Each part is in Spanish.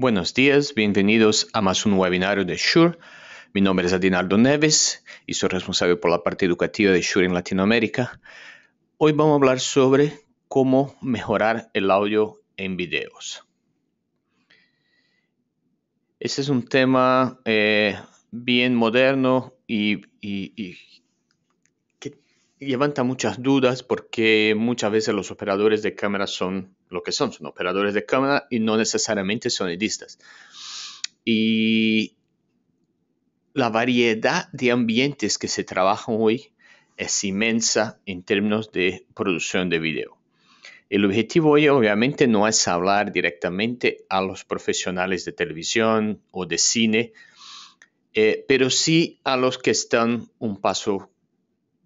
Buenos días, bienvenidos a más un webinario de Shure. Mi nombre es Adinaldo Neves y soy responsable por la parte educativa de Shure en Latinoamérica. Hoy vamos a hablar sobre cómo mejorar el audio en videos. Este es un tema eh, bien moderno y levanta muchas dudas porque muchas veces los operadores de cámara son lo que son, son operadores de cámara y no necesariamente sonidistas. Y la variedad de ambientes que se trabajan hoy es inmensa en términos de producción de video. El objetivo hoy obviamente no es hablar directamente a los profesionales de televisión o de cine, eh, pero sí a los que están un paso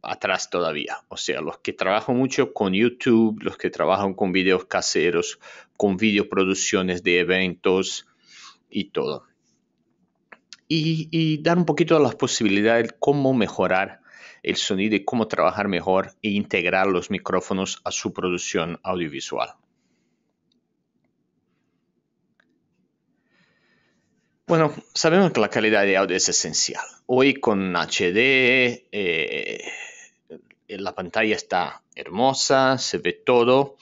atrás todavía. O sea, los que trabajan mucho con YouTube, los que trabajan con vídeos caseros, con producciones de eventos y todo. Y, dar un poquito de las posibilidades de cómo mejorar el sonido y cómo trabajar mejor e integrar los micrófonos a su producción audiovisual. Bueno, sabemos que la calidad de audio es esencial. Hoy con HD, eh, eh, la pantalla está hermosa, se ve todo,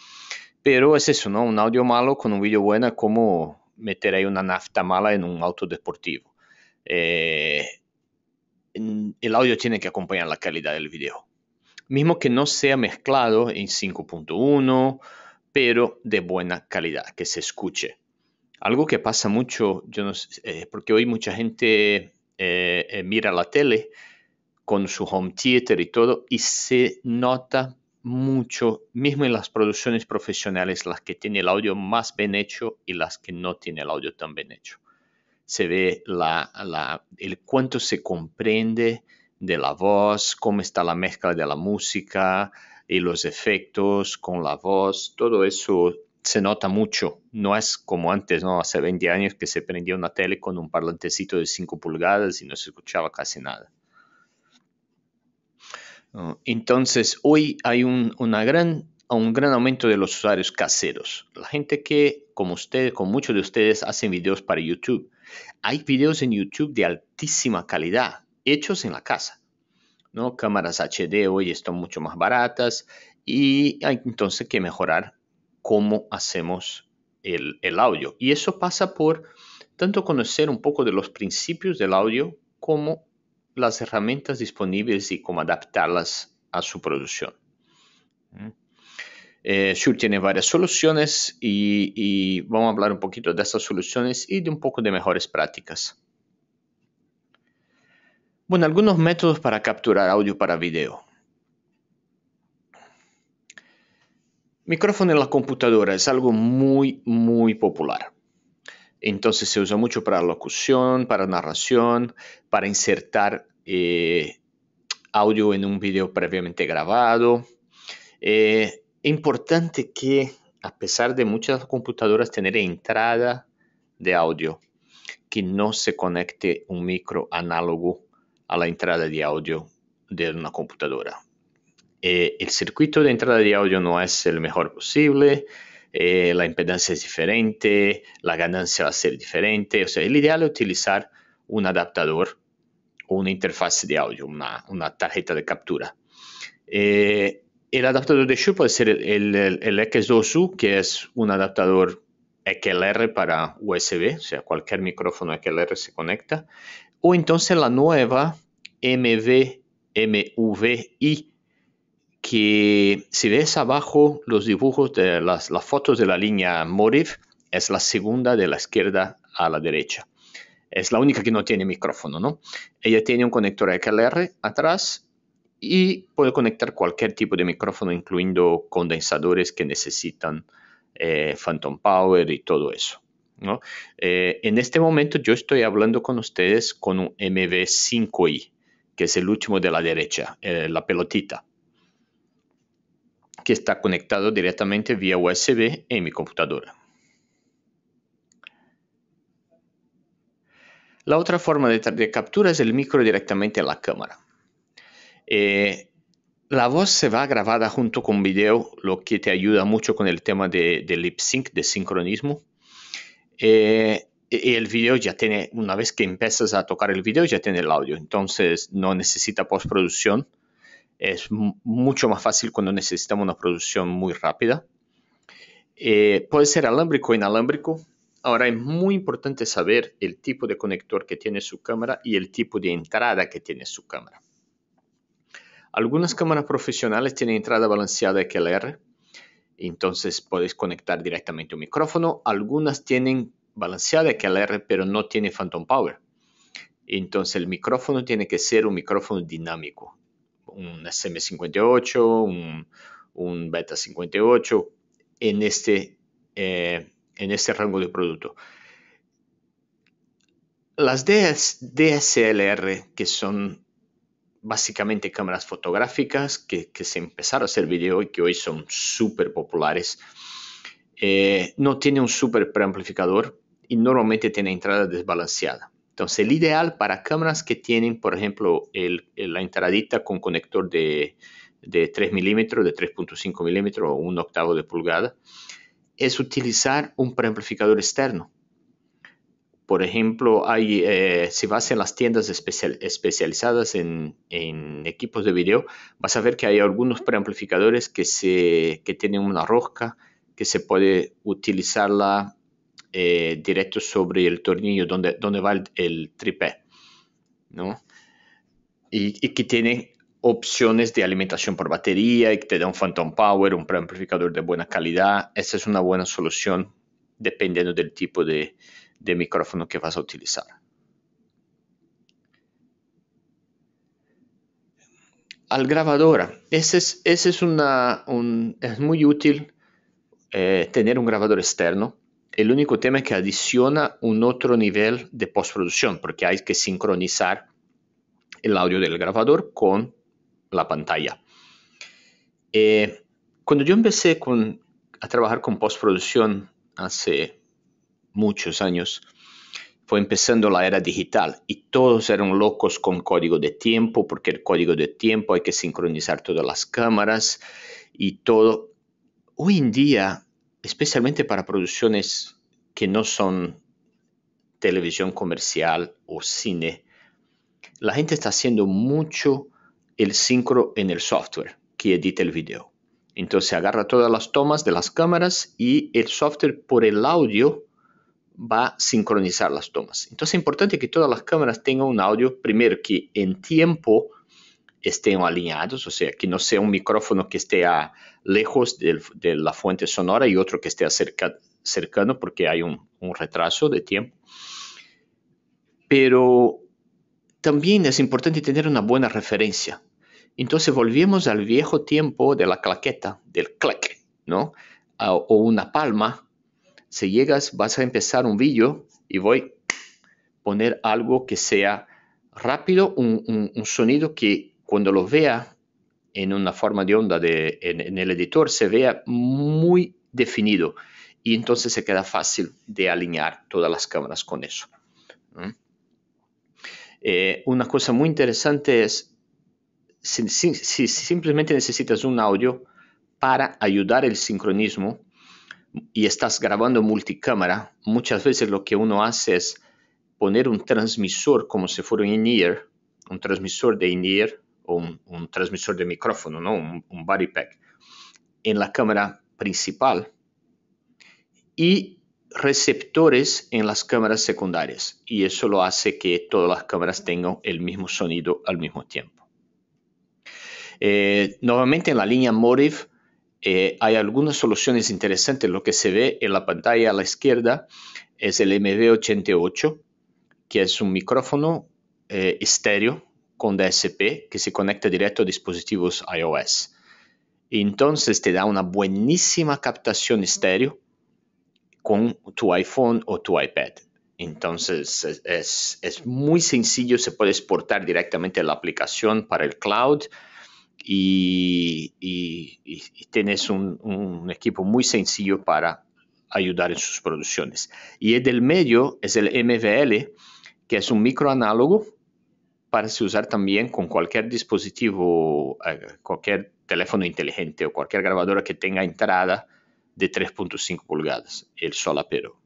pero es eso, ¿no? Un audio malo con un vídeo bueno como meter ahí una nafta mala en un auto deportivo. Eh, el audio tiene que acompañar la calidad del video. Mismo que no sea mezclado en 5.1, pero de buena calidad, que se escuche. Algo que pasa mucho, yo no sé, eh, porque hoy mucha gente mira la tele con su home theater y todo, y se nota mucho, mismo en las producciones profesionales, las que tiene el audio más bien hecho y las que no tiene el audio tan bien hecho. Se ve la, el cuánto se comprende de la voz, cómo está la mezcla de la música y los efectos con la voz, todo eso se nota mucho. No es como antes, ¿no? Hace 20 años que se prendía una tele con un parlantecito de 5 pulgadas y no se escuchaba casi nada. Entonces, hoy hay un, gran, aumento de los usuarios caseros. La gente que, como ustedes, como muchos de ustedes, hacen videos para YouTube. Hay videos en YouTube de altísima calidad, hechos en la casa. ¿no? Cámaras HD hoy están mucho más baratas y hay entonces que mejorar cómo hacemos el, el audio. Y eso pasa por tanto conocer un poco de los principios del audio como las herramientas disponibles y cómo adaptarlas a su producción. Mm. Eh, Shure tiene varias soluciones y, vamos a hablar un poquito de estas soluciones y de un poco de mejores prácticas. Bueno, algunos métodos para capturar audio para video. Micrófono en la computadora es algo muy, muy popular. Entonces se usa mucho para locución, para narración, para insertar eh, audio en un video previamente grabado. Es eh, importante que, a pesar de muchas computadoras tener entrada de audio, que no se conecte un micro análogo a la entrada de audio de una computadora. Eh, el circuito de entrada de audio no es el mejor posible eh, la impedancia es diferente, la ganancia va a ser diferente. O sea, el ideal es utilizar un adaptador o una interfaz de audio, una, tarjeta de captura. Eh, el adaptador de Shure puede ser el, X2U, que es un adaptador XLR para USB, o sea, cualquier micrófono XLR se conecta. O entonces la nueva MV, MVI que si ves abajo los dibujos de las, fotos de la línea Morif, es la segunda de la izquierda a la derecha. Es la única que no tiene micrófono, ¿no? Ella tiene un conector XLR atrás y puede conectar cualquier tipo de micrófono, incluyendo condensadores que necesitan eh, Phantom Power y todo eso. Eh, en este momento yo estoy hablando con ustedes con un MV5i, que es el último de la derecha, eh, la pelotita que está conectado directamente vía USB en mi computadora. La otra forma de, captura es el micro directamente a la cámara. Eh, la voz se va grabada junto con video, lo que te ayuda mucho con el tema de, lip sync, de sincronismo. Eh, y el video ya tiene, una vez que empiezas a tocar el video, ya tiene el audio. Entonces no necesita postproducción es mucho más fácil cuando necesitamos una producción muy rápida. Eh, puede ser alámbrico o inalámbrico. Ahora es muy importante saber el tipo de conector que tiene su cámara y el tipo de entrada que tiene su cámara. Algunas cámaras profesionales tienen entrada balanceada XLR, entonces podéis conectar directamente un micrófono. Algunas tienen balanceada XLR, pero no tiene Phantom Power. Entonces el micrófono tiene que ser un micrófono dinámico, un SM58, un, Beta 58 en este, eh, en este rango de producto. Las DSLR, que son básicamente cámaras fotográficas que, se empezaron a hacer video y que hoy son súper populares, eh, no tiene un super preamplificador y normalmente tiene entrada desbalanceada. Entonces, el ideal para cámaras que tienen, por ejemplo, la entradita con conector de, 3 milímetros, de 3.5 milímetros o un octavo de pulgada, es utilizar un preamplificador externo. Por ejemplo, eh, si vas en las tiendas especializadas en, equipos de video, vas a ver que hay algunos preamplificadores que, que tienen una rosca que se puede utilizarla eh, directo sobre el tornillo donde, va el, tripé, ¿no? Y, que tiene opciones de alimentación por batería y que te da un Phantom Power, un preamplificador de buena calidad. Esa es una buena solución dependiendo del tipo de, micrófono que vas a utilizar. al grabador. Ese es, es, una, es muy útil eh, tener un grabador externo el único tema es que adiciona un otro nivel de postproducción, porque hay que sincronizar el audio del grabador con la pantalla. Eh, cuando yo empecé a trabajar con postproducción hace muchos años, fue empezando la era digital y todos eran locos con código de tiempo, porque el código de tiempo hay que sincronizar todas las cámaras y todo. Hoy en día especialmente para producciones que no son televisión comercial o cine, la gente está haciendo mucho el sincro en el software que edita el video. Entonces agarra todas las tomas de las cámaras y el software por el audio va a sincronizar las tomas. Entonces es importante que todas las cámaras tengan un audio, primero que en tiempo estén alineados, o sea, que no sea un micrófono que esté lejos de, la fuente sonora y otro que esté cercano porque hay un, retraso de tiempo. Pero también es importante tener una buena referencia. Entonces volvemos al viejo tiempo de la claqueta, del clac, ¿no? o una palma. Si llegas, vas a empezar un vídeo y voy a poner algo que sea rápido, un sonido que cuando los vea en una forma de onda de, en, el editor, se vea muy definido y entonces se queda fácil de alinear todas las cámaras con eso. Eh, una cosa muy interesante es si, simplemente necesitas un audio para ayudar el sincronismo y estás grabando multicámara, muchas veces lo que uno hace es poner un transmisor como si fuera un in-ear, un transmisor de in-ear un, transmisor de micrófono, ¿no? un, bodypack pack, en la cámara principal y receptores en las cámaras secundarias y eso lo hace que todas las cámaras tengan el mismo sonido al mismo tiempo. Eh, nuevamente en la línea Motive eh, hay algunas soluciones interesantes. Lo que se ve en la pantalla a la izquierda es el MV88, que es un micrófono eh, estéreo con DSP que se conecta directo a dispositivos iOS. entonces te da una buenísima captación estéreo con tu iPhone o tu iPad. Entonces es, muy sencillo, se puede exportar directamente la aplicación para el cloud y, tienes un, un, equipo muy sencillo para ayudar en sus producciones. Y el del medio es el MVL, que es un microanálogo para usar también con cualquier dispositivo, eh, cualquier teléfono inteligente o cualquier grabadora que tenga entrada de 3.5 pulgadas, el solapero.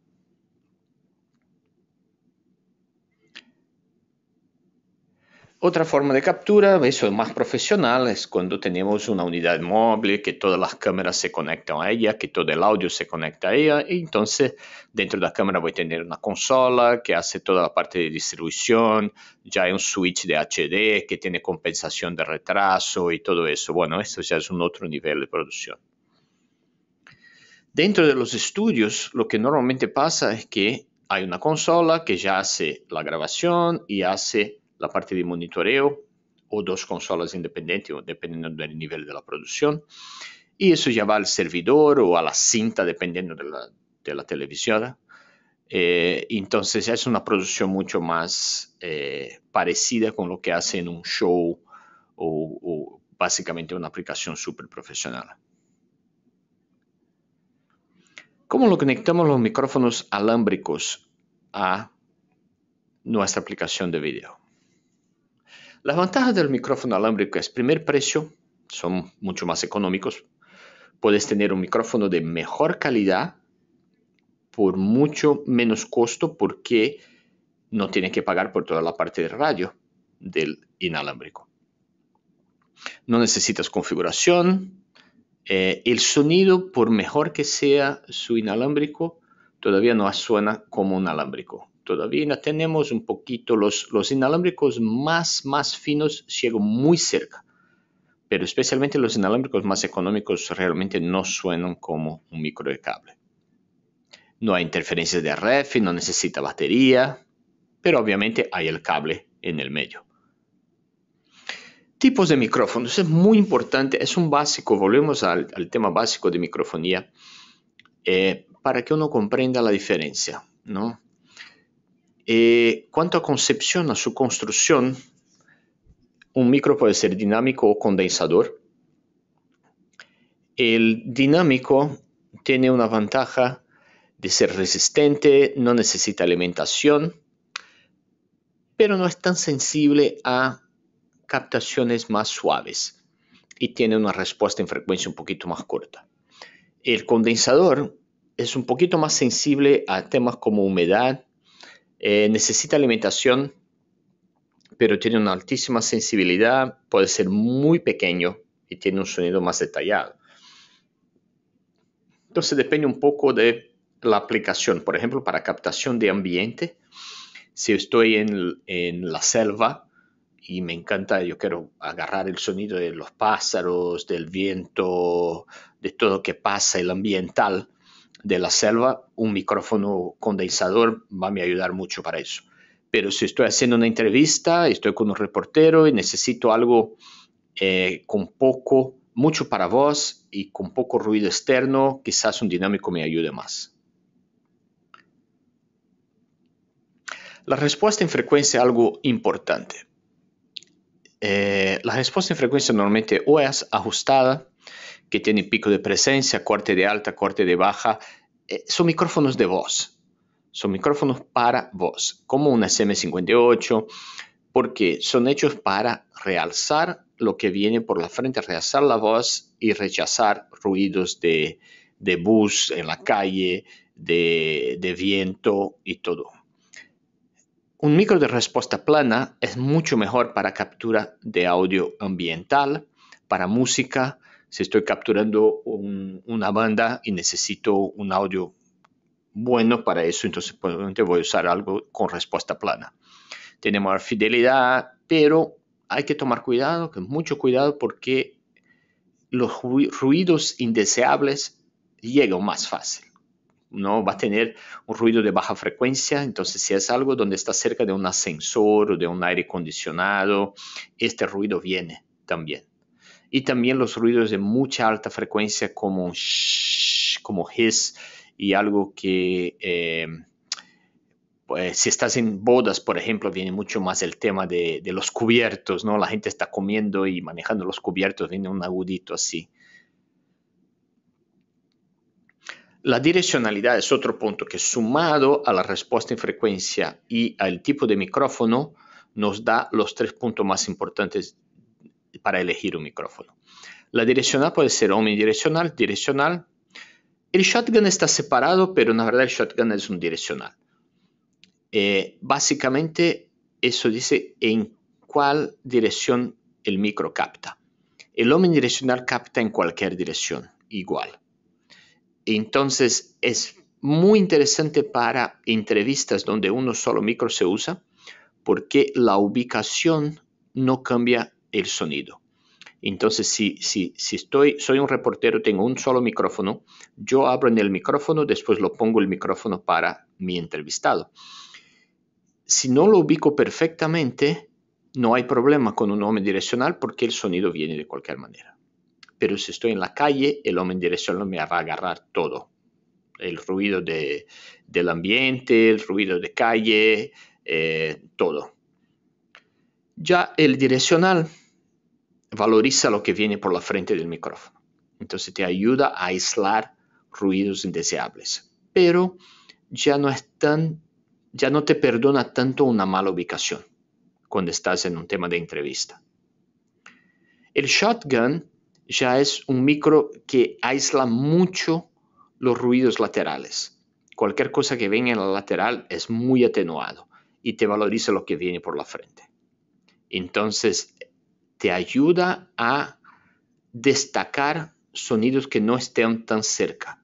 Otra forma de captura, eso es más profesional, es cuando tenemos una unidad móvil, que todas las cámaras se conectan a ella, que todo el audio se conecta a ella, y entonces dentro de la cámara voy a tener una consola que hace toda la parte de distribución, ya hay un switch de HD que tiene compensación de retraso y todo eso. Bueno, esto ya es un otro nivel de producción. Dentro de los estudios, lo que normalmente pasa es que hay una consola que ya hace la grabación y hace la parte de monitoreo o dos consolas independientes, dependiendo del nivel de la producción. Y eso ya va al servidor o a la cinta, dependiendo de la, televisión. Eh, entonces es una producción mucho más eh, parecida con lo que hace en un show o, o básicamente una aplicación súper profesional. ¿Cómo lo conectamos los micrófonos alámbricos a nuestra aplicación de video? Las ventajas del micrófono alámbrico es primer precio, son mucho más económicos. Puedes tener un micrófono de mejor calidad por mucho menos costo porque no tienes que pagar por toda la parte de radio del inalámbrico. No necesitas configuración. Eh, el sonido, por mejor que sea su inalámbrico, todavía no suena como un alámbrico todavía tenemos un poquito los, inalámbricos más, más finos, llegan muy cerca, pero especialmente los inalámbricos más económicos realmente no suenan como un micro de cable. No hay interferencias de RF, no necesita batería, pero obviamente hay el cable en el medio. Tipos de micrófonos, es muy importante, es un básico, volvemos al, tema básico de microfonía, eh, para que uno comprenda la diferencia, ¿no? Eh, cuanto a concepción, a su construcción, un micro puede ser dinámico o condensador. El dinámico tiene una ventaja de ser resistente, no necesita alimentación, pero no es tan sensible a captaciones más suaves y tiene una respuesta en frecuencia un poquito más corta. El condensador es un poquito más sensible a temas como humedad, eh, necesita alimentación, pero tiene una altísima sensibilidad, puede ser muy pequeño y tiene un sonido más detallado. Entonces depende un poco de la aplicación. Por ejemplo, para captación de ambiente, si estoy en, la selva y me encanta, yo quiero agarrar el sonido de los pájaros, del viento, de todo lo que pasa, el ambiental, de la selva, un micrófono condensador va a me ayudar mucho para eso. Pero si estoy haciendo una entrevista, estoy con un reportero y necesito algo eh, con poco, mucho para voz y con poco ruido externo, quizás un dinámico me ayude más. La respuesta en frecuencia es algo importante. Eh, la respuesta en frecuencia normalmente o es ajustada que tiene pico de presencia, corte de alta, corte de baja, eh, son micrófonos de voz. Son micrófonos para voz, como una sm 58 porque son hechos para realzar lo que viene por la frente, realzar la voz y rechazar ruidos de, bus en la calle, de, de viento y todo. Un micro de respuesta plana es mucho mejor para captura de audio ambiental, para música, si estoy capturando una banda y necesito un audio bueno para eso, entonces probablemente pues, voy a usar algo con respuesta plana. Tenemos la fidelidad, pero hay que tomar cuidado, mucho cuidado, porque los ruidos indeseables llegan más fácil. No va a tener un ruido de baja frecuencia, entonces si es algo donde está cerca de un ascensor o de un aire acondicionado, este ruido viene también y también los ruidos de mucha alta frecuencia como shh, como hiss y algo que em, pues, si estás en bodas, por ejemplo, viene mucho más el tema de, de, los cubiertos, ¿no? La gente está comiendo y manejando los cubiertos, viene un agudito así. La direccionalidad es otro punto que sumado a la respuesta en frecuencia y al tipo de micrófono nos da los tres puntos más importantes para elegir un micrófono. La direccional puede ser omnidireccional, direccional. El shotgun está separado, pero en la verdad el shotgun es un direccional. Eh, básicamente eso dice en cuál dirección el micro capta. El omnidireccional capta en cualquier dirección, igual. Entonces es muy interesante para entrevistas donde uno solo micro se usa porque la ubicación no cambia el sonido. Entonces, si, si, si estoy, soy un reportero, tengo un solo micrófono, yo abro en el micrófono, después lo pongo el micrófono para mi entrevistado. Si no lo ubico perfectamente, no hay problema con un hombre direccional porque el sonido viene de cualquier manera. Pero si estoy en la calle, el hombre direccional me va a agarrar todo. El ruido del ambiente, el ruido de calle, eh, todo. Ya el direccional valoriza lo que viene por la frente del micrófono. Entonces te ayuda a aislar ruidos indeseables. Pero ya no es ya no te perdona tanto una mala ubicación cuando estás en un tema de entrevista. El shotgun ya es un micro que aísla mucho los ruidos laterales. Cualquier cosa que venga en la lateral es muy atenuado y te valoriza lo que viene por la frente. Entonces, te ayuda a destacar sonidos que no estén tan cerca.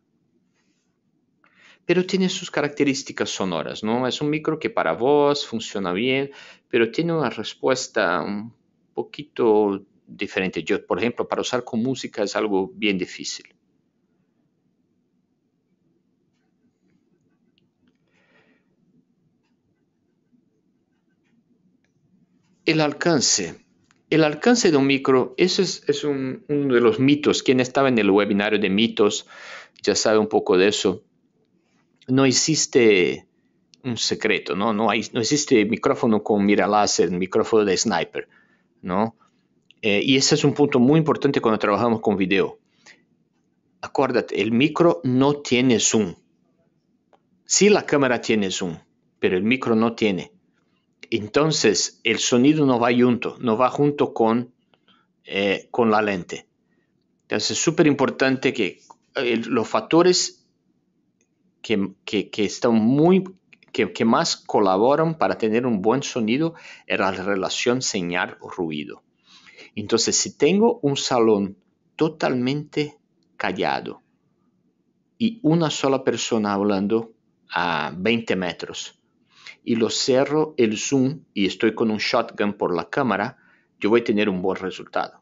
Pero tiene sus características sonoras, ¿no? Es un micro que para voz funciona bien, pero tiene una respuesta un poquito diferente. Yo, por ejemplo, para usar con música es algo bien difícil. el alcance. El alcance de un micro, eso es, uno de los mitos. Quien estaba en el webinario de mitos ya sabe un poco de eso. No existe un secreto, ¿no? No, hay, no existe micrófono con mira láser, micrófono de sniper, ¿no? Eh, y ese es un punto muy importante cuando trabajamos con video. Acuérdate, el micro no tiene zoom. Sí la cámara tiene zoom, pero el micro no tiene entonces el sonido no va junto, no va junto con, eh, la lente. Entonces es súper importante que eh, los factores que, están muy, que, que, más colaboran para tener un buen sonido es la relación señal-ruido. Entonces si tengo un salón totalmente callado y una sola persona hablando a 20 metros, y lo cerro el zoom y estoy con un shotgun por la cámara, yo voy a tener un buen resultado.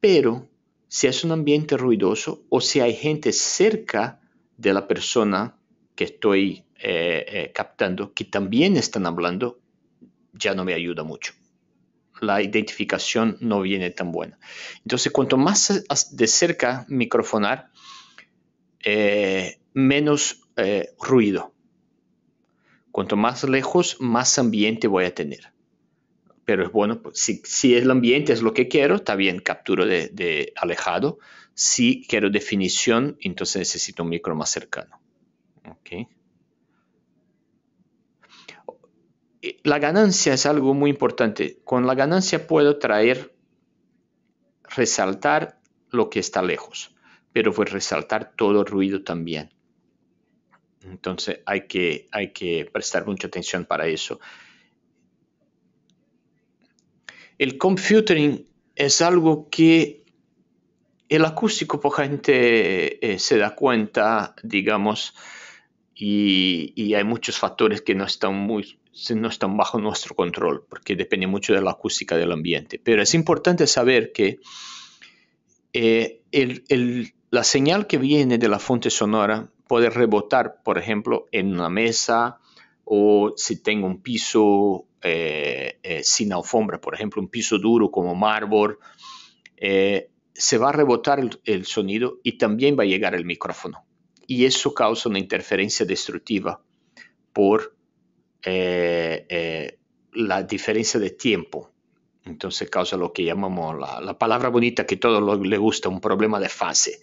Pero si es un ambiente ruidoso o si hay gente cerca de la persona que estoy eh, eh, captando que también están hablando, ya no me ayuda mucho. La identificación no viene tan buena. Entonces, cuanto más de cerca microfonar, eh, menos ruido Cuanto más lejos, más ambiente voy a tener. Pero es bueno, pues, si, es el ambiente es lo que quiero, está bien, capturo de, alejado. Si quiero definición, entonces necesito un micro más cercano. La ganancia es algo muy importante. Con la ganancia puedo traer, resaltar lo que está lejos, pero voy pues resaltar todo ruido también. Entonces hay que, hay que prestar mucha atención para eso. El computing es algo que el acústico poca gente eh, se da cuenta, digamos, y, hay muchos factores que no están, muy, no están bajo nuestro control, porque depende mucho de la acústica del ambiente. Pero es importante saber que eh, la señal que viene de la fuente sonora puede rebotar, por ejemplo, en una mesa o si tengo un piso eh, eh, sin alfombra, por ejemplo, un piso duro como mármol, eh, se va a rebotar el, sonido y también va a llegar el micrófono. Y eso causa una interferencia destructiva por la diferencia de tiempo. Entonces causa lo que llamamos la, la palabra bonita que a todos les gusta, un problema de fase.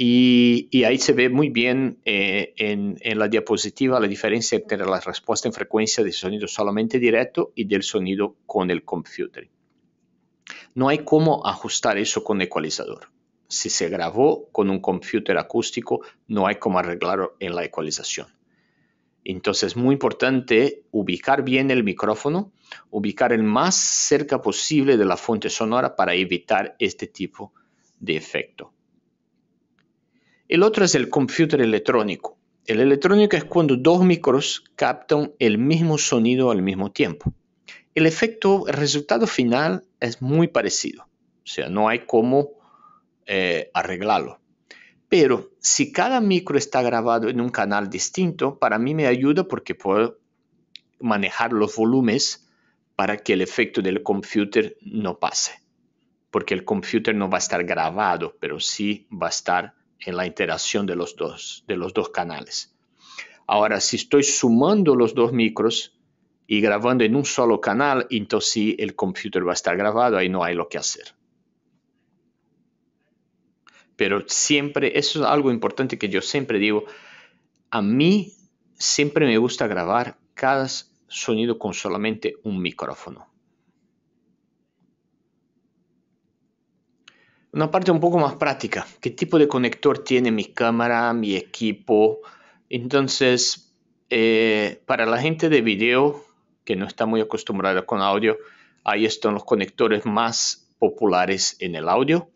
Y, ahí se ve muy bien eh, en, la diapositiva la diferencia entre la respuesta en frecuencia del sonido solamente directo y del sonido con el computer. No hay cómo ajustar eso con ecualizador. Si se grabó con un computer acústico, no hay cómo arreglarlo en la ecualización. Entonces, es muy importante ubicar bien el micrófono, ubicar el más cerca posible de la fuente sonora para evitar este tipo de efecto. El otro es el computer electrónico. El electrónico es cuando dos micros captan el mismo sonido al mismo tiempo. El efecto, el resultado final es muy parecido, o sea, no hay cómo eh, arreglarlo. Pero si cada micro está grabado en un canal distinto, para mí me ayuda porque puedo manejar los volúmenes para que el efecto del computer no pase. Porque el computer no va a estar grabado, pero sí va a estar en la interacción de los dos, canales. Ahora, si estoy sumando los dos micros y grabando en un solo canal, entonces sí, el computador va a estar grabado, ahí no hay lo que hacer. Pero siempre, eso es algo importante que yo siempre digo, a mí siempre me gusta grabar cada sonido con solamente un micrófono. Una parte un poco más práctica, qué tipo de conector tiene mi cámara, mi equipo. Entonces, eh, para la gente de video que no está muy acostumbrada con audio, ahí están los conectores más populares en el audio.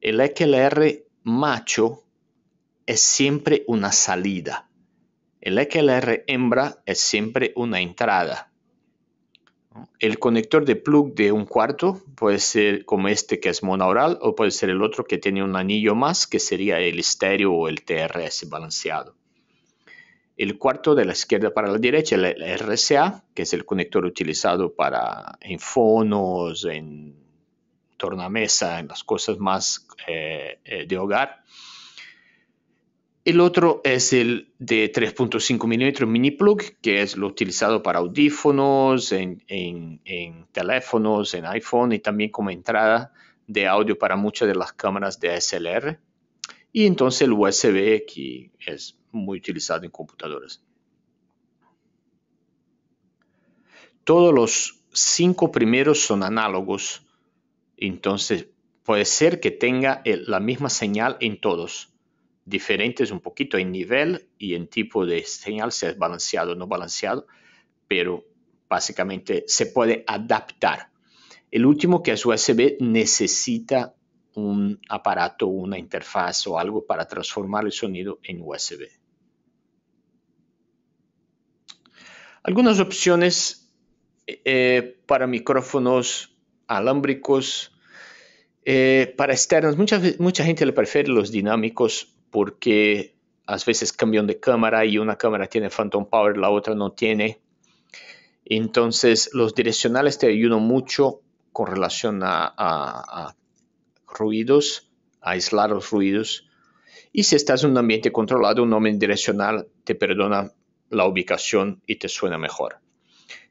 El XLR macho es siempre una salida. El XLR hembra es siempre una entrada. El conector de plug de un cuarto puede ser como este que es monaural o puede ser el otro que tiene un anillo más que sería el estéreo o el TRS balanceado. El cuarto de la izquierda para la derecha, el RCA, que es el conector utilizado para en fonos, en tornamesa, en las cosas más eh, eh, de hogar. El otro es el de 3.5 milímetros mini plug, que es lo utilizado para audífonos, en, en, teléfonos, en iPhone y también como entrada de audio para muchas de las cámaras de SLR. Y entonces el USB, que es muy utilizado en computadoras. Todos los cinco primeros son análogos, entonces puede ser que tenga la misma señal en todos diferentes un poquito en nivel y en tipo de señal, si es balanceado o no balanceado, pero básicamente se puede adaptar. El último, que es USB, necesita un aparato, una interfaz o algo para transformar el sonido en USB. Algunas opciones eh, para micrófonos alámbricos, eh, para externos, muchas mucha gente le prefiere los dinámicos porque a veces cambian de cámara y una cámara tiene Phantom Power, la otra no tiene. Entonces los direccionales te ayudan mucho con relación a, ruidos, a aislar los ruidos. Y si estás en un ambiente controlado, un direccional, te perdona la ubicación y te suena mejor.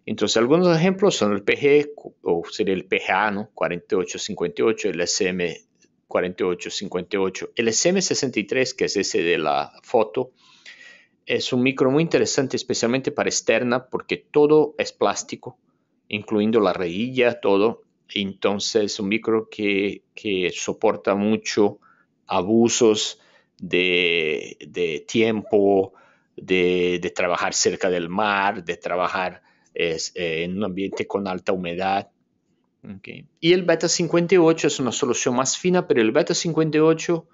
Entonces, algunos ejemplos son el PG, o sería el PGA, ¿no? 4858, el SM 48, 58. El SM63, que es ese de la foto, es un micro muy interesante, especialmente para externa, porque todo es plástico, incluyendo la rejilla, todo. Entonces, es un micro que, soporta mucho abusos de, tiempo, de, trabajar cerca del mar, de trabajar eh, en un ambiente con alta humedad. Y el beta 58 es una solución más fina, pero el beta 58,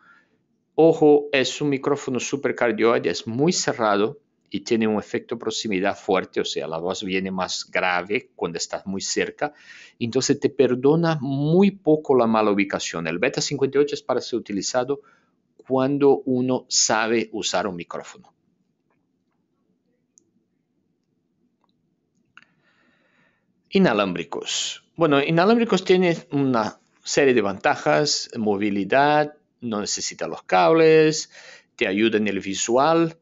ojo, es un micrófono supercardioide, es muy cerrado y tiene un efecto proximidad fuerte, o sea, la voz viene más grave cuando estás muy cerca, entonces te perdona muy poco la mala ubicación. El beta 58 es para ser utilizado cuando uno sabe usar un micrófono. Inalámbricos. Bueno, inalámbricos tiene una serie de ventajas, movilidad, no necesita los cables, te ayuda en el visual,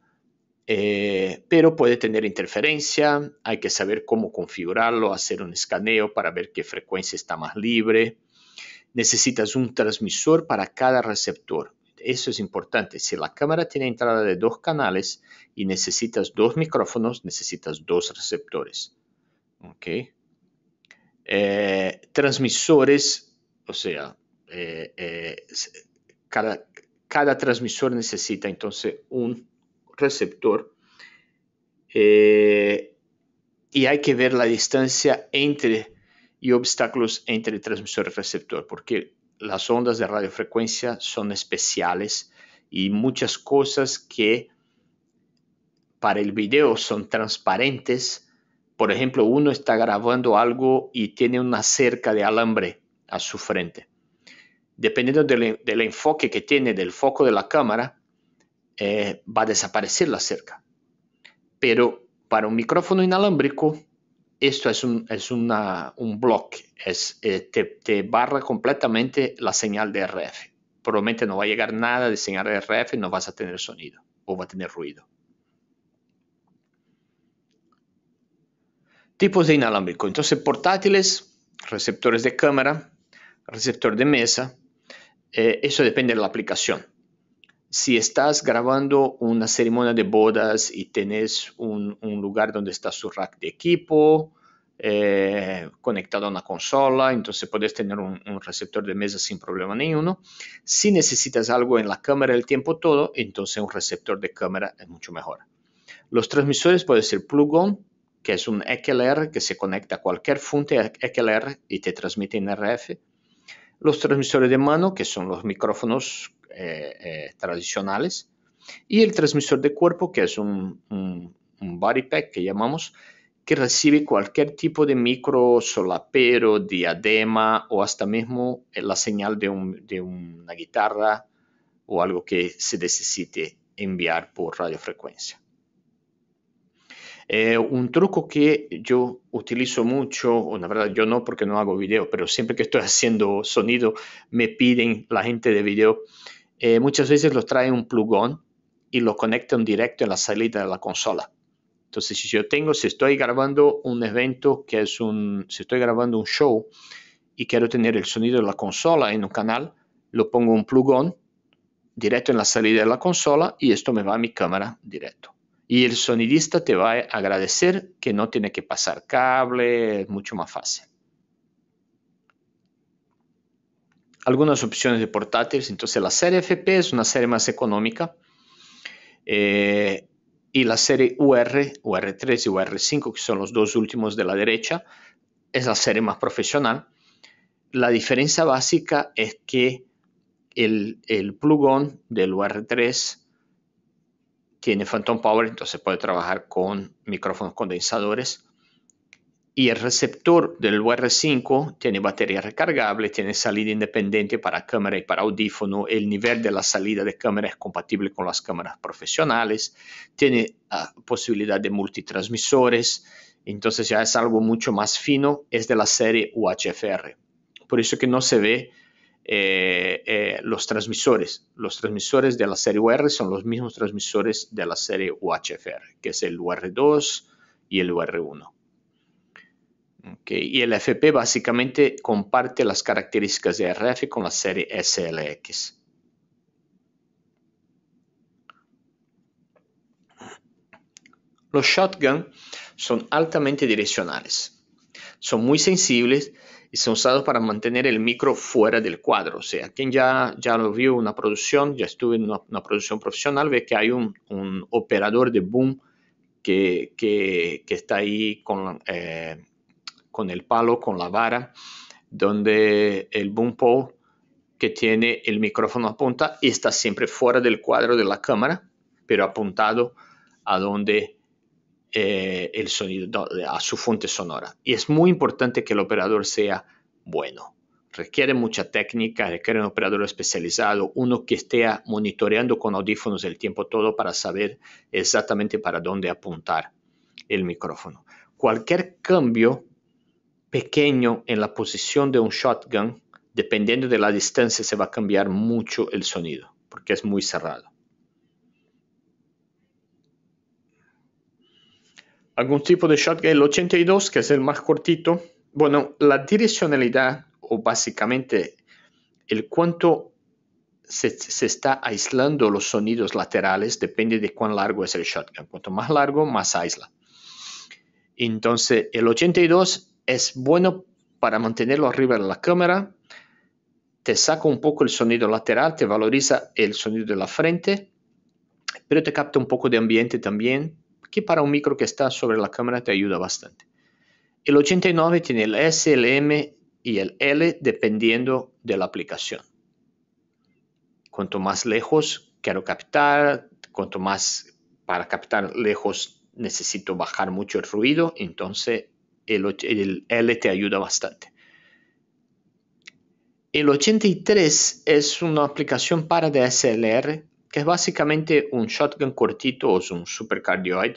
eh, pero puede tener interferencia, hay que saber cómo configurarlo, hacer un escaneo para ver qué frecuencia está más libre. Necesitas un transmisor para cada receptor. Eso es importante. Si la cámara tiene entrada de dos canales y necesitas dos micrófonos, necesitas dos receptores. Eh, transmisores, o sea, eh, eh, cada, cada, transmisor necesita entonces un receptor y hay que ver la distancia entre y obstáculos entre transmisor y receptor, porque las ondas de radiofrecuencia son especiales y muchas cosas que para el video son transparentes, por ejemplo, uno está grabando algo y tiene una cerca de alambre a su frente. Dependiendo del, enfoque que tiene, del foco de la cámara, eh, va a desaparecer la cerca. Pero para un micrófono inalámbrico, esto es un, es bloque, es, eh, te, barra completamente la señal de RF. Probablemente no va a llegar nada de señal de RF, y no vas a tener sonido o va a tener ruido. Tipos de inalámbrico. Entonces, portátiles, receptores de cámara, receptor de mesa. Eh, eso depende de la aplicación. Si estás grabando una ceremonia de bodas y tenés un, lugar donde está su rack de equipo, eh, conectado a una consola, entonces puedes tener un, un, receptor de mesa sin problema ninguno. Si necesitas algo en la cámara el tiempo todo, entonces un receptor de cámara es mucho mejor. Los transmisores pueden ser plug-on que es un XLR e que se conecta a cualquier fuente XLR e y te transmite en RF. Los transmisores de mano, que son los micrófonos eh, eh, tradicionales. Y el transmisor de cuerpo, que es un, un, body pack que llamamos, que recibe cualquier tipo de micro, solapero, diadema o hasta mismo eh, la señal de, una guitarra o algo que se necesite enviar por radiofrecuencia. Eh, un truco que yo utilizo mucho, o la verdad yo no porque no hago video, pero siempre que estoy haciendo sonido me piden la gente de video, eh, muchas veces los trae un plugón y lo conectan directo en la salida de la consola. Entonces, si yo tengo, si estoy grabando un evento que es un, si estoy grabando un show y quiero tener el sonido de la consola en un canal, lo pongo un plugón directo en la salida de la consola y esto me va a mi cámara directo y el sonidista te va a agradecer que no tiene que pasar cable, es mucho más fácil. Algunas opciones de portátiles, entonces la serie FP es una serie más económica eh, y la serie UR, UR3 y UR5, que son los dos últimos de la derecha, es la serie más profesional. La diferencia básica es que el, el plugón del UR3 tiene Phantom Power, entonces puede trabajar con micrófonos condensadores. Y el receptor del UR5 tiene batería recargable, tiene salida independiente para cámara y para audífono. El nivel de la salida de cámara es compatible con las cámaras profesionales. Tiene ah, posibilidad de multitransmisores. Entonces ya es algo mucho más fino. Es de la serie UHFR. Por eso que no se ve eh, eh, los transmisores. Los transmisores de la serie UR son los mismos transmisores de la serie UHFR, que es el UR2 y el UR1. Y el FP básicamente comparte las características de RF con la serie SLX. Los shotgun son altamente direccionales son muy sensibles y son usados para mantener el micro fuera del cuadro. O sea, quien ya, ya lo vio una producción, ya estuve en una, producción profesional, ve que hay un, operador de boom que, está ahí con, eh, con el palo, con la vara, donde el boom pole que tiene el micrófono apunta y está siempre fuera del cuadro de la cámara, pero apuntado a donde eh, el sonido, a su fuente sonora. Y es muy importante que el operador sea bueno. Requiere mucha técnica, requiere un operador especializado, uno que esté monitoreando con audífonos el tiempo todo para saber exactamente para dónde apuntar el micrófono. Cualquier cambio pequeño en la posición de un shotgun, dependiendo de la distancia, se va a cambiar mucho el sonido, porque es muy cerrado. algún tipo de shotgun, el 82, que es el más cortito. Bueno, la direccionalidad o básicamente el cuánto se, se, está aislando los sonidos laterales depende de cuán largo es el shotgun. Cuanto más largo, más aísla. Entonces, el 82 es bueno para mantenerlo arriba de la cámara. Te saca un poco el sonido lateral, te valoriza el sonido de la frente, pero te capta un poco de ambiente también que para un micro que está sobre la cámara te ayuda bastante. El 89 tiene el SLM y el L dependiendo de la aplicación. Cuanto más lejos quiero captar, cuanto más para captar lejos necesito bajar mucho el ruido, entonces el, el L te ayuda bastante. El 83 es una aplicación para DSLR que es básicamente un shotgun cortito o es un supercardioid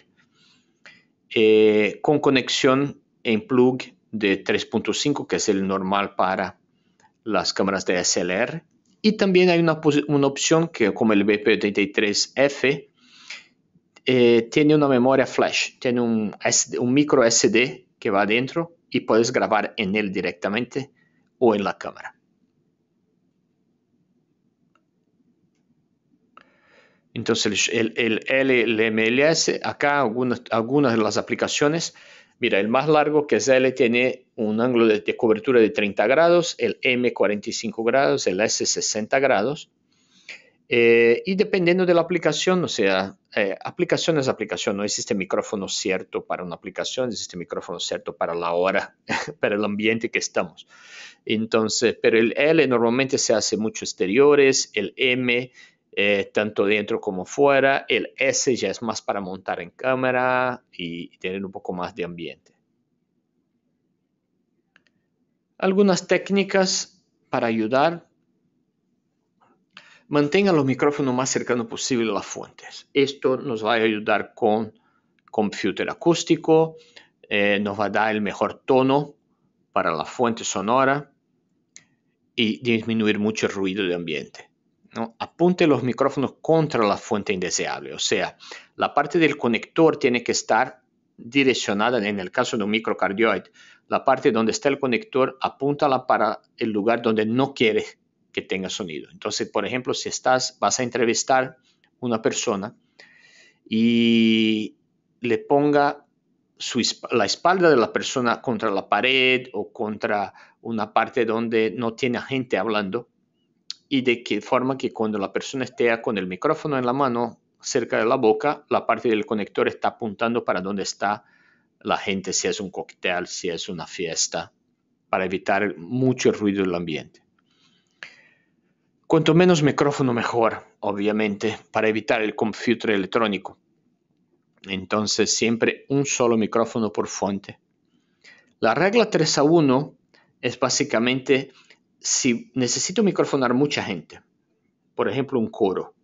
eh, con conexión en plug de 3.5, que es el normal para las cámaras de SLR. Y también hay una, opción que, como el BP83F, eh, tiene una memoria flash, tiene un, un micro SD que va adentro y puedes grabar en él directamente o en la cámara. Entonces el, el LMLS, acá algunas, algunas de las aplicaciones, mira, el más largo que es L tiene un ángulo de, cobertura de 30 grados, el M 45 grados, el S 60 grados. Eh, y dependiendo de la aplicación, o sea, eh, aplicación es aplicación, no existe micrófono cierto para una aplicación, existe micrófono cierto para la hora, para el ambiente que estamos. Entonces, pero el L normalmente se hace mucho exteriores, el M eh, tanto dentro como fuera. El S ya es más para montar en cámara y tener un poco más de ambiente. Algunas técnicas para ayudar. Mantenga los micrófonos más cercanos posible a las fuentes. Esto nos va a ayudar con computer acústico, eh, nos va a dar el mejor tono para la fuente sonora y disminuir mucho el ruido de ambiente apunte los micrófonos contra la fuente indeseable. O sea, la parte del conector tiene que estar direccionada, en el caso de un microcardioide, la parte donde está el conector, apúntala para el lugar donde no quiere que tenga sonido. Entonces, por ejemplo, si estás, vas a entrevistar una persona y le ponga la espalda de la persona contra la pared o contra una parte donde no tiene gente hablando, y de qué forma que cuando la persona esté con el micrófono en la mano cerca de la boca, la parte del conector está apuntando para dónde está la gente, si es un cóctel, si es una fiesta, para evitar mucho ruido del ambiente. Cuanto menos micrófono mejor, obviamente, para evitar el computer electrónico. Entonces siempre un solo micrófono por fuente. La regla 3 a 1 es básicamente si necesito microfonar mucha gente, por ejemplo un coro,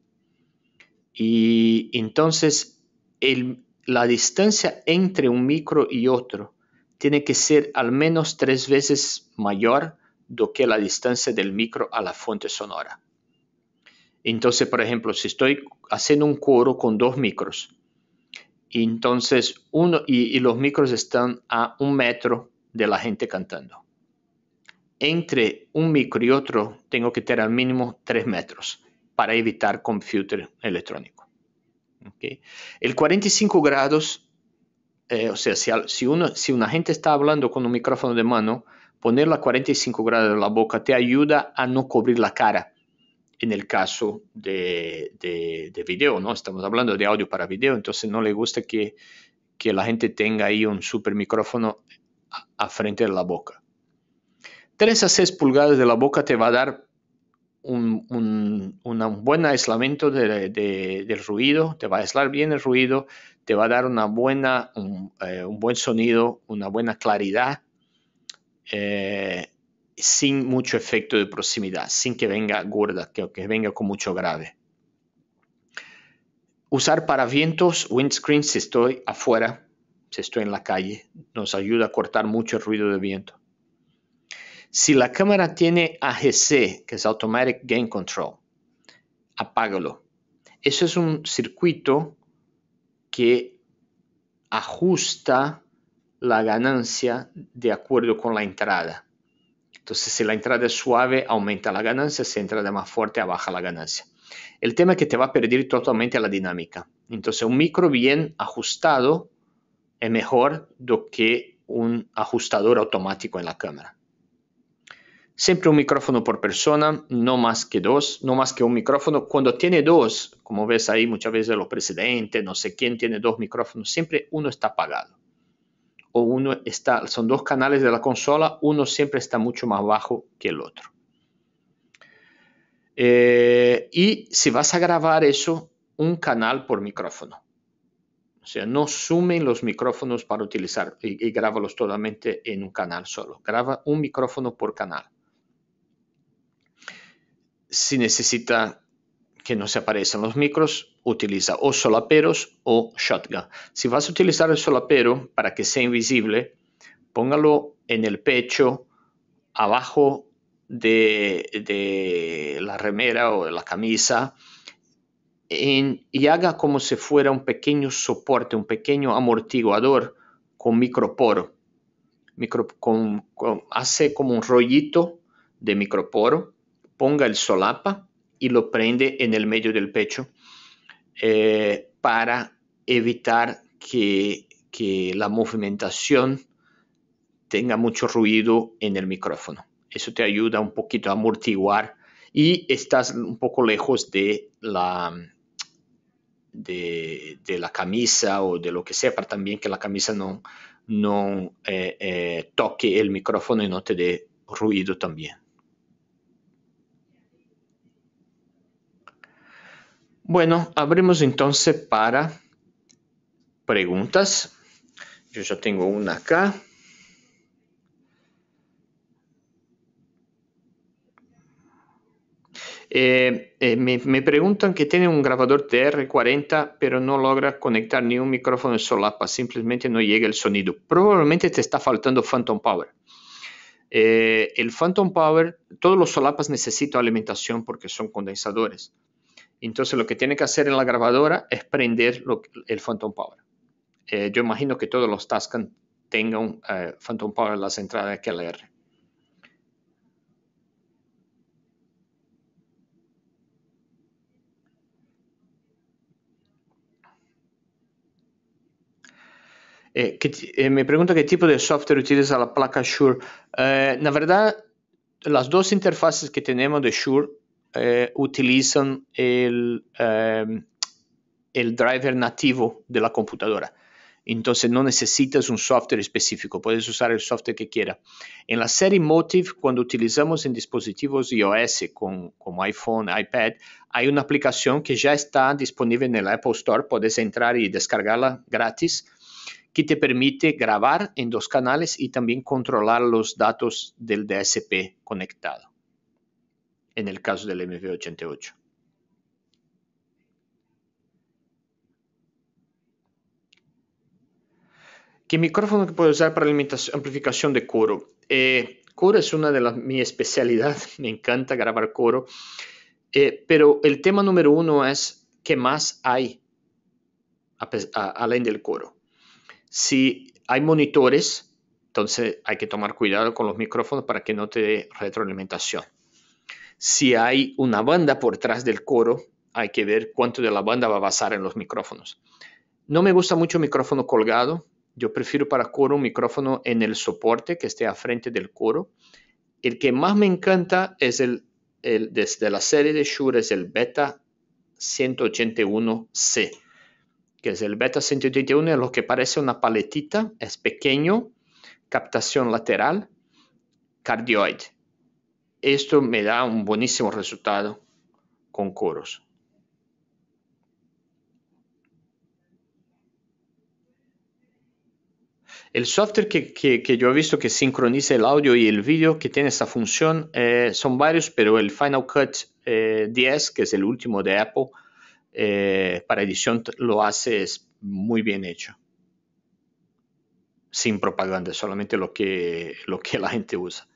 y entonces la distancia entre un micro y otro tiene que ser al menos tres veces mayor do que la distancia del micro a la fuente sonora. Entonces, por ejemplo, si estoy haciendo un coro con dos micros, entonces uno y los micros están a un metro de la gente cantando entre un micro y otro tengo que tener al mínimo 3 metros para evitar computer electrónico. El 45 grados, eh, o sea, si, si una gente está hablando con un micrófono de mano, ponerla a 45 grados de la boca te ayuda a no cubrir la cara. En el caso de, de, video, ¿no? Estamos hablando de audio para video, entonces no le gusta que, la gente tenga ahí un super micrófono a frente de la boca. 3 a 6 pulgadas de la boca te va a dar un, buen aislamiento del ruido, te va a aislar bien el ruido, te va a dar una buena, un, eh, buen sonido, una buena claridad, eh, sin mucho efecto de proximidad, sin que venga gorda, que, que venga con mucho grave. Usar para vientos windscreen si estoy afuera, si estoy en la calle, nos ayuda a cortar mucho el ruido de viento. Si la cámara tiene AGC, que es Automatic Gain Control, apágalo. Eso es un circuito que ajusta la ganancia de acuerdo con la entrada. Entonces, si la entrada es suave, aumenta la ganancia, si la entrada es más fuerte, baja la ganancia. El tema es que te va a perder totalmente la dinámica. Entonces, un micro bien ajustado es mejor do que un ajustador automático en la cámara. Siempre un micrófono por persona, no más que dos, no más que un micrófono. Cuando tiene dos, como ves ahí muchas veces los presidentes, no sé quién tiene dos micrófonos, siempre uno está apagado. O uno está, son dos canales de la consola, uno siempre está mucho más bajo que el otro. Eh, y si vas a grabar eso, un canal por micrófono. O sea, no sumen los micrófonos para utilizar y, y grábalos totalmente en un canal solo. Graba un micrófono por canal. Si necesita que no se aparezcan los micros, utiliza o solaperos o shotgun. Si vas a utilizar el solapero para que sea invisible, póngalo en el pecho, abajo de, la remera o de la camisa, y haga como si fuera un pequeño soporte, un pequeño amortiguador con microporo. Micro, hace como un rollito de microporo ponga el solapa y lo prende en el medio del pecho eh, para evitar que, la movimentación tenga mucho ruido en el micrófono. Eso te ayuda un poquito a amortiguar y estás un poco lejos de la, camisa o de lo que sea, para también que la camisa no, eh, eh, toque el micrófono y no te dé ruido también. Bueno, abrimos entonces para preguntas. Yo ya tengo una acá. Eh, eh, me, preguntan que tiene un grabador TR40, pero no logra conectar ni un micrófono de solapa, simplemente no llega el sonido. Probablemente te está faltando Phantom Power. Eh, el Phantom Power, todos los solapas necesitan alimentación porque son condensadores. Entonces lo que tiene que hacer en la grabadora es prender el Phantom Power. Eh, yo imagino que todos los Taskan tengan eh, Phantom Power en las entradas de eh, me pregunta qué tipo de software utiliza la placa Shure. Eh, la verdad, las dos interfaces que tenemos de Shure eh, utilizan el, em, el driver nativo de la computadora. Entonces no necesitas un software específico, puedes usar el software que quieras. En la serie Motive, cuando utilizamos en dispositivos iOS como iPhone, iPad, hay una aplicación que ya está disponible en el Apple Store, puedes entrar y descargarla gratis, que te permite grabar en dos canales y también controlar los datos del DSP conectado en el caso del MV88. ¿Qué micrófono que puedo usar para la amplificación de coro? Eh, coro es una de las mi especialidad, me encanta grabar coro, eh, pero el tema número uno es qué más hay a, além del coro. Si hay monitores, entonces hay que tomar cuidado con los micrófonos para que no te dé retroalimentación. Si hay una banda por detrás del coro, hay que ver cuánto de la banda va a pasar en los micrófonos. No me gusta mucho el micrófono colgado. Yo prefiero para coro un micrófono en el soporte que esté a frente del coro. El que más me encanta es el, desde la serie de Shure, es el Beta 181C, que es el Beta 181, es lo que parece una paletita, es pequeño, captación lateral, cardioide. Esto me da un buenísimo resultado con coros. El software que, yo he visto que sincroniza el audio y el vídeo que tiene esta función eh, son varios, pero el Final Cut 10, eh, que es el último de Apple, eh, para edición lo hace muy bien hecho. Sin propaganda, solamente lo que, lo que la gente usa.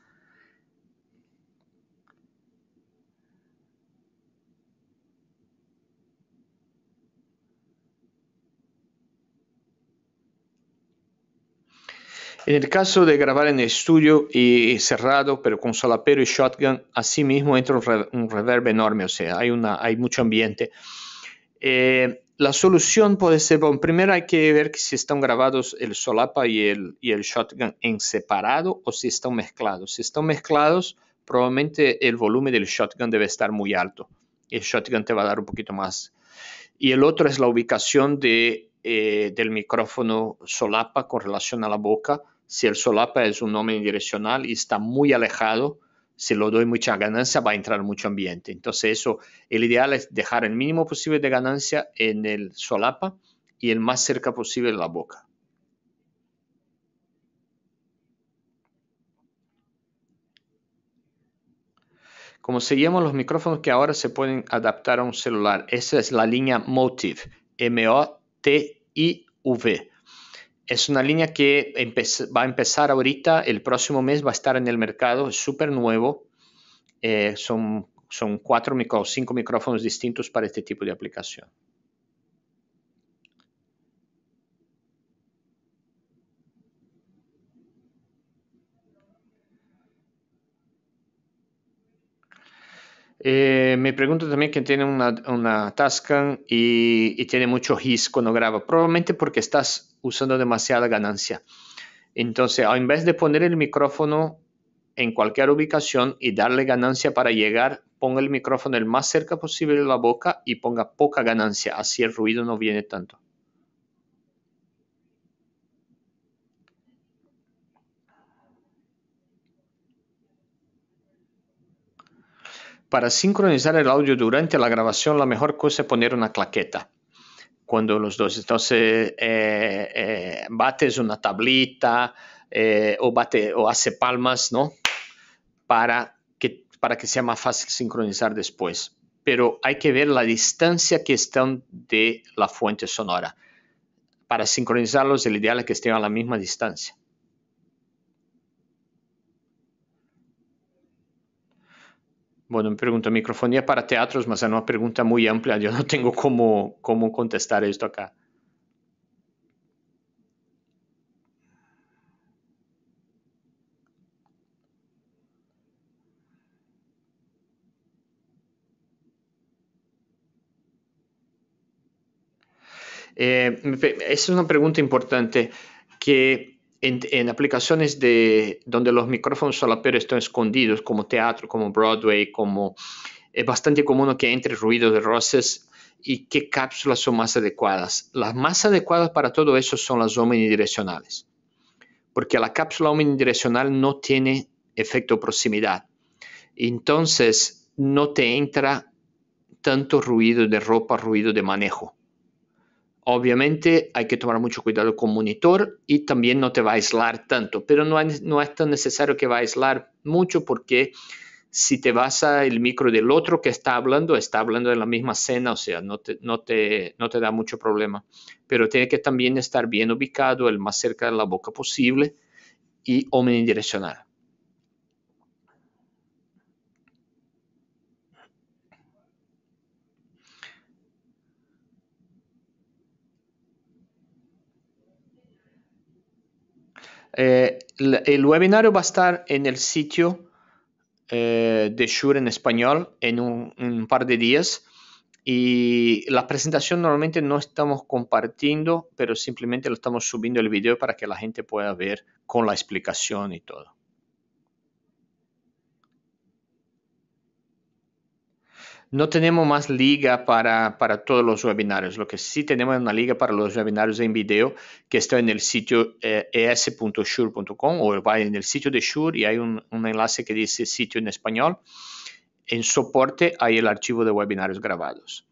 En el caso de grabar en el estudio y cerrado, pero con solapero y shotgun, así mismo entra un, reverb enorme, o sea, hay, una, hay mucho ambiente. Eh, la solución puede ser, bueno, primero hay que ver si están grabados el solapa y el, y el shotgun en separado o si están mezclados. Si están mezclados, probablemente el volumen del shotgun debe estar muy alto. El shotgun te va a dar un poquito más. Y el otro es la ubicación de eh, del micrófono solapa con relación a la boca. Si el solapa es un omnidireccional y está muy alejado, si lo doy mucha ganancia va a entrar mucho ambiente. Entonces eso, el ideal es dejar el mínimo posible de ganancia en el solapa y el más cerca posible de la boca. Como seguimos los micrófonos que ahora se pueden adaptar a un celular? Esa es la línea Motive, m TIV. Es una línea que va a empezar ahorita, el próximo mes va a estar en el mercado, es súper nuevo. Eh, son, cuatro cinco micrófonos distintos para este tipo de aplicación. Eh, me pregunto también que tiene una, una y, tiene mucho his cuando graba, probablemente porque estás usando demasiada ganancia. Entonces, en vez de poner el micrófono en cualquier ubicación y darle ganancia para llegar, ponga el micrófono el más cerca posible de la boca y ponga poca ganancia, así el ruido no viene tanto. Para sincronizar el audio durante la grabación, la mejor cosa es poner una claqueta. Cuando los dos, entonces, eh, eh, bates una tablita eh, o, bate, o hace palmas, ¿no? Para que, para que sea más fácil sincronizar después. Pero hay que ver la distancia que están de la fuente sonora. Para sincronizarlos, el ideal es que estén a la misma distancia. Bueno, me pregunta, microfonía para teatros, mas es una pregunta muy amplia, yo no tengo cómo, contestar esto acá. Eh, es una pregunta importante que en, aplicaciones de, donde los micrófonos solaperos están escondidos, como teatro, como Broadway, como es bastante común que entre ruido de roces y qué cápsulas son más adecuadas. Las más adecuadas para todo eso son las omnidireccionales, porque la cápsula omnidireccional no tiene efecto proximidad. Entonces, no te entra tanto ruido de ropa, ruido de manejo. Obviamente hay que tomar mucho cuidado con monitor y también no te va a aislar tanto, pero no, no es tan necesario que va a aislar mucho porque si te vas al micro del otro que está hablando, está hablando de la misma escena, o sea, no te, no te, no te da mucho problema. Pero tiene que también estar bien ubicado, el más cerca de la boca posible y omnidireccional. Eh, el, webinar webinario va a estar en el sitio eh, de Shure en español en un, un, par de días. Y la presentación normalmente no estamos compartiendo, pero simplemente lo estamos subiendo el video para que la gente pueda ver con la explicación y todo. No tenemos más liga para, todos los webinarios. Lo que sí tenemos es una liga para los webinarios en video que está en el sitio eh, es.shure.com o va en el sitio de Shure y hay un, enlace que dice sitio en español. En soporte hay el archivo de webinarios grabados.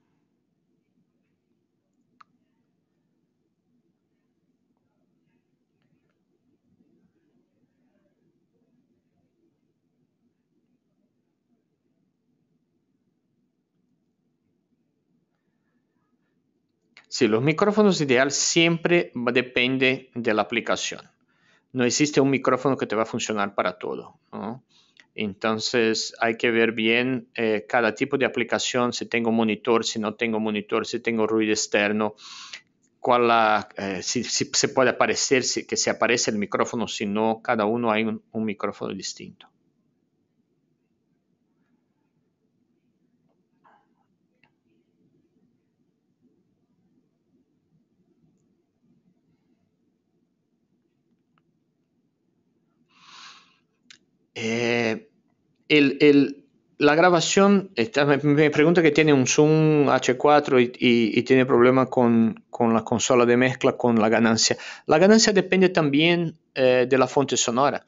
Sí, los micrófonos ideal siempre depende de la aplicación. No existe un micrófono que te va a funcionar para todo. Entonces hay que ver bien eh, cada tipo de aplicación, si tengo monitor, si no tengo monitor, si tengo ruido externo, cuál eh, si, se puede aparecer, si, que se aparece el micrófono, si no, cada uno hay un micrófono distinto. Eh, la grabación, me, pregunta que tiene un Zoom H4 y, tiene problemas con, la consola de mezcla, con la ganancia. La ganancia depende también eh, de la fuente sonora.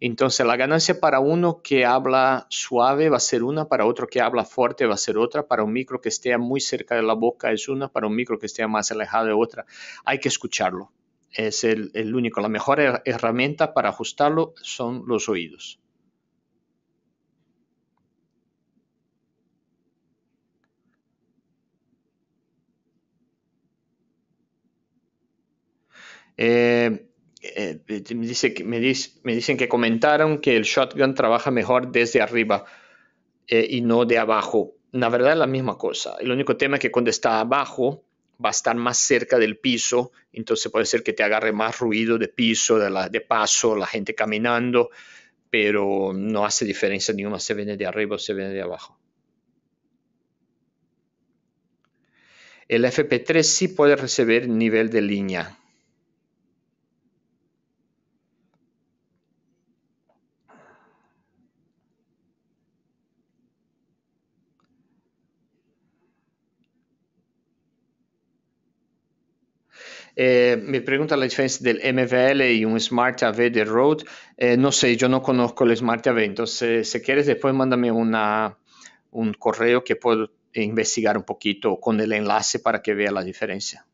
Entonces, la ganancia para uno que habla suave va a ser una, para otro que habla fuerte va a ser otra, para un micro que esté muy cerca de la boca es una, para un micro que esté más alejado es otra. Hay que escucharlo es el, único, la mejor herramienta para ajustarlo son los oídos. Eh, eh, me, dicen que comentaron que el shotgun trabaja mejor desde arriba eh, y no de abajo. La verdad es la misma cosa. El único tema es que cuando está abajo, va a estar más cerca del piso, entonces puede ser que te agarre más ruido de piso, de, paso, la gente caminando, pero no hace diferencia ninguna, se viene de arriba o se viene de abajo. El FP3 sí puede recibir nivel de línea. Eh, me pregunta la diferencia del MVL y un Smart AV de Road. Eh, no sé, yo no conozco el Smart AV, entonces si quieres después mándame una, un correo que puedo investigar un poquito con el enlace para que vea la diferencia.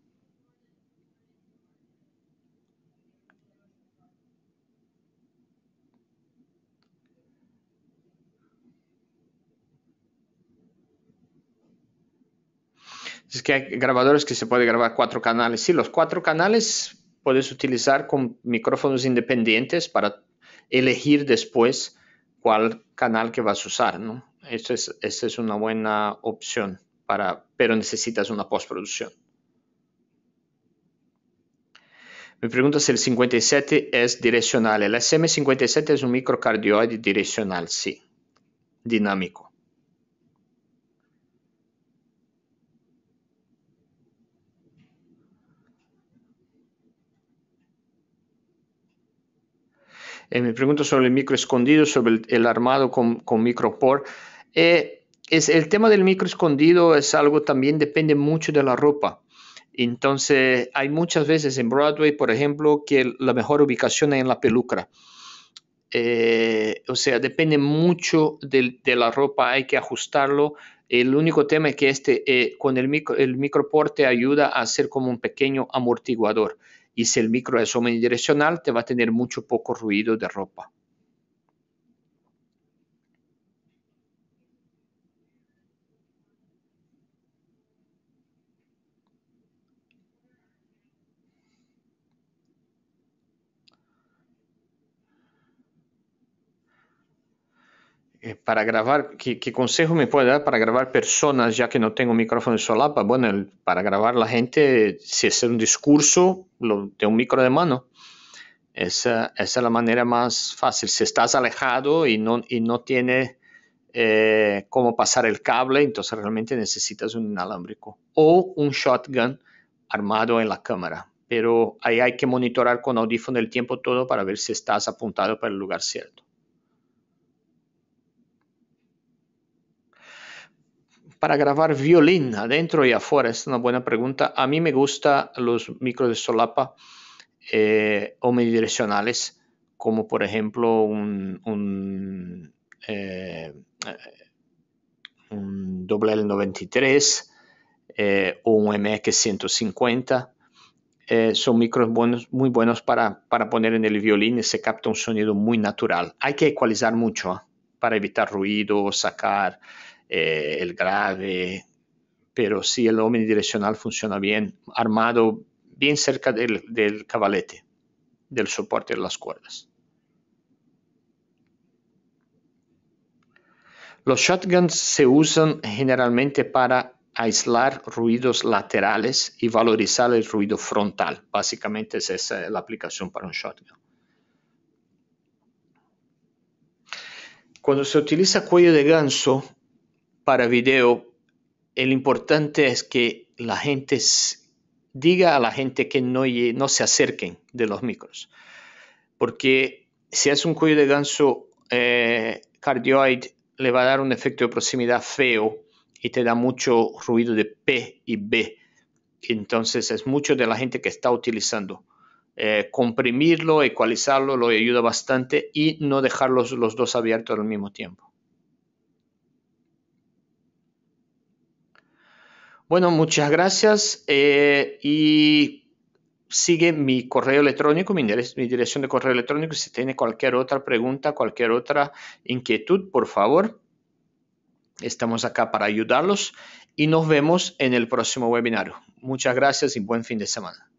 Es que hay grabadores que se puede grabar cuatro canales. Sí, los cuatro canales puedes utilizar con micrófonos independientes para elegir después cuál canal que vas a usar, ¿no? es, una buena opción, para, pero necesitas una postproducción. Me pregunta si el 57 es direccional. El SM57 es un microcardioide direccional, sí, dinámico. Eh, me pregunto sobre el micro escondido, sobre el, armado con, con micro eh, el tema del micro escondido es algo también depende mucho de la ropa. Entonces, hay muchas veces en Broadway, por ejemplo, que la mejor ubicación es en la peluca eh, o sea, depende mucho de, la ropa, hay que ajustarlo. El único tema es que este, con el, micro, el ayuda a hacer como un pequeño amortiguador. Y si el micro es omnidireccional, te va a tener mucho poco ruido de ropa. Eh, para grabar, ¿qué, consejo me puede dar para grabar personas, ya que no tengo micrófono de solapa? Bueno, para grabar la gente, si es un discurso, lo, de un micro de mano. Esa, es la manera más fácil. Si estás alejado y no, y tiene eh, cómo pasar el cable, entonces realmente necesitas un inalámbrico o un shotgun armado en la cámara. Pero ahí hay que monitorar con audífono el tiempo todo para ver si estás apuntado para el lugar cierto. para grabar violín adentro y afuera? Es una buena pregunta. A mí me gustan los micros de solapa eh, omnidireccionales, como por ejemplo un, un, eh, un wl 93 eh, o un MX150. Eh, son micros buenos, muy buenos para, para, poner en el violín y se capta un sonido muy natural. Hay que ecualizar mucho ¿ah? para evitar ruido, sacar eh, el grave, pero sí el omnidireccional funciona bien, armado bien cerca del, del cabalete, del soporte de las cuerdas. Los shotguns se usan generalmente para aislar ruidos laterales y valorizar el ruido frontal. Básicamente es esa es la aplicación para un shotgun. Cuando se utiliza cuello de ganso, para video, el importante es que la gente diga a la gente que no, se acerquen de los micros. Porque si es un cuello de ganso cardioid eh, cardioide, le va a dar un efecto de proximidad feo y te da mucho ruido de P y B. Entonces es mucho de la gente que está utilizando. Eh, comprimirlo, ecualizarlo, lo ayuda bastante y no dejarlos los dos abiertos al mismo tiempo. Bueno, muchas gracias. Eh, y sigue mi correo electrónico, mi, dirección de correo electrónico. Si tiene cualquier otra pregunta, cualquier otra inquietud, por favor, estamos acá para ayudarlos y nos vemos en el próximo webinar. Muchas gracias y buen fin de semana.